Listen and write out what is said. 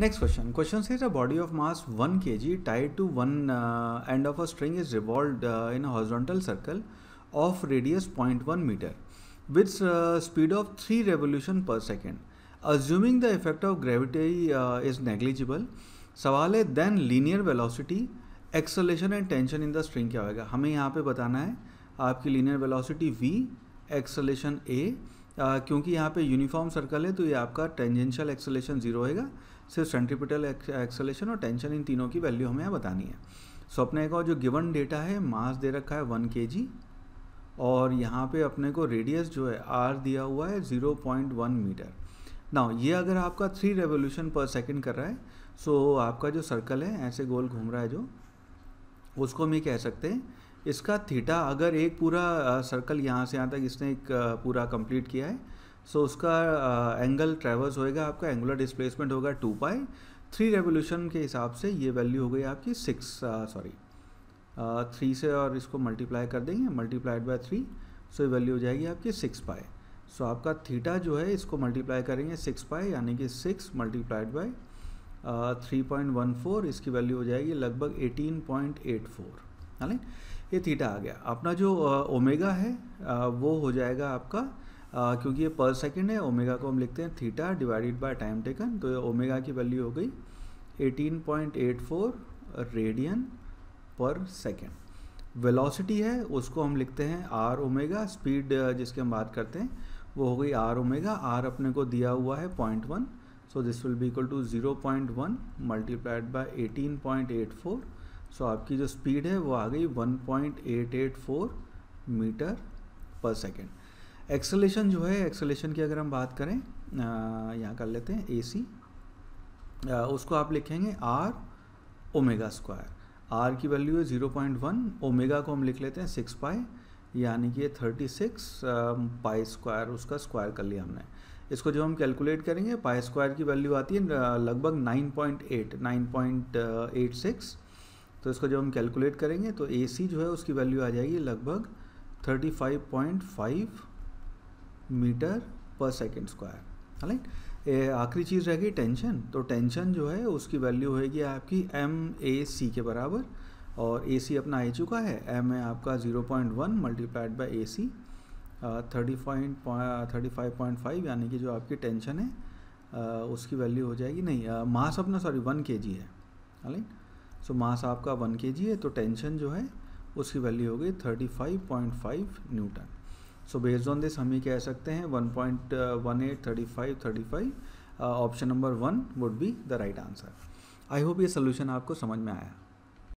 next question question से a body of mass one K G tied to one end of a string is revolve in horizontal circle of radius point one metre with speed of three revolution per second assuming the effect of gravity is negligible सवाल है then linear velocity acceleration and tension in the string क्या होगा हमें यहाँ पे बताना है आपकी linear velocity V acceleration A आ, क्योंकि यहाँ पे यूनिफॉर्म सर्कल है तो ये आपका टेंजेंशियल एक्सलेशन जीरो होएगा सिर्फ सेंट्रिपिटल एक्सलेशन और टेंशन इन तीनों की वैल्यू हमें यहाँ बतानी है सो अपने का जो गिवन डेटा है मास दे रखा है वन के और यहाँ पे अपने को रेडियस जो है आर दिया हुआ है ज़ीरो पॉइंट वन मीटर ना ये अगर आपका थ्री रेवोल्यूशन पर सेकेंड कर रहा है सो आपका जो सर्कल है ऐसे गोल घूम रहा है जो उसको हम ये कह सकते हैं इसका थीटा अगर एक पूरा सर्कल यहाँ से यहाँ तक इसने एक पूरा कंप्लीट किया है सो so उसका एंगल ट्रेवल्स होएगा आपका एंगुलर डिस्प्लेसमेंट होगा टू पाई थ्री रेवोल्यूशन के हिसाब से ये वैल्यू हो गई आपकी सिक्स सॉरी थ्री से और इसको मल्टीप्लाई कर देंगे मल्टीप्लाइड बाय थ्री सो ये वैल्यू हो जाएगी आपकी सिक्स पाई सो आपका थीटा जो है इसको मल्टीप्लाई करेंगे सिक्स पाई यानी कि six multiplied by three point one four इसकी वैल्यू हो जाएगी लगभग एटीन पॉइंट एट फोर है ये थीटा आ गया अपना जो ओमेगा है वो हो जाएगा आपका क्योंकि ये पर सेकेंड है ओमेगा को हम लिखते हैं theta divided by time taken तो ये ओमेगा की वैल्यू हो गई 18.84 रेडियन पर सेकेंड वेलोसिटी है उसको हम लिखते हैं आर ओमेगा स्पीड जिसकी हम बात करते हैं वो हो गई आर ओमेगा आर अपने को दिया हुआ है point one so this will be equal to zero point one multiplied by eighteen point eight four so आपकी जो स्पीड है वो आ गई 1.884 मीटर पर सेकेंड एक्सलेशन जो है एक्सलेशन की अगर हम बात करें यहाँ कर लेते हैं ए सी उसको आप लिखेंगे आर ओमेगा स्क्वायर आर की वैल्यू है ज़ीरो पॉइंट वन ओमेगा को हम लिख लेते हैं सिक्स पाई यानी कि थर्टी सिक्स पाई स्क्वायर उसका स्क्वायर कर लिया हमने इसको जब हम कैलकुलेट करेंगे पाई स्क्वायर की वैल्यू आती है लगभग nine point eight nine point eight six तो इसको जब हम कैलकुलेट करेंगे तो ए सी जो है उसकी वैल्यू आ जाएगी लगभग 35.5 मीटर पर सेकेंड स्क्वायर राइट आखिरी चीज़ रहेगी टेंशन तो टेंशन जो है उसकी वैल्यू होगी आपकी एम ए सी के बराबर और ए सी अपना आ चुका है एम है आपका 0.1 point one multiplied by A C thirty point thirty five point five यानी कि जो आपकी टेंशन है आ, उसकी वैल्यू हो जाएगी नहीं मास अपना सॉरी वन के जी है सो so, मास आपका वन के है तो टेंशन जो है उसकी वैल्यू हो गई thirty five point five newton so based on this हम ये कह सकते हैं one point one eight thirty five thirty five option number one would be the right answer I hope ये सोल्यूशन आपको समझ में आया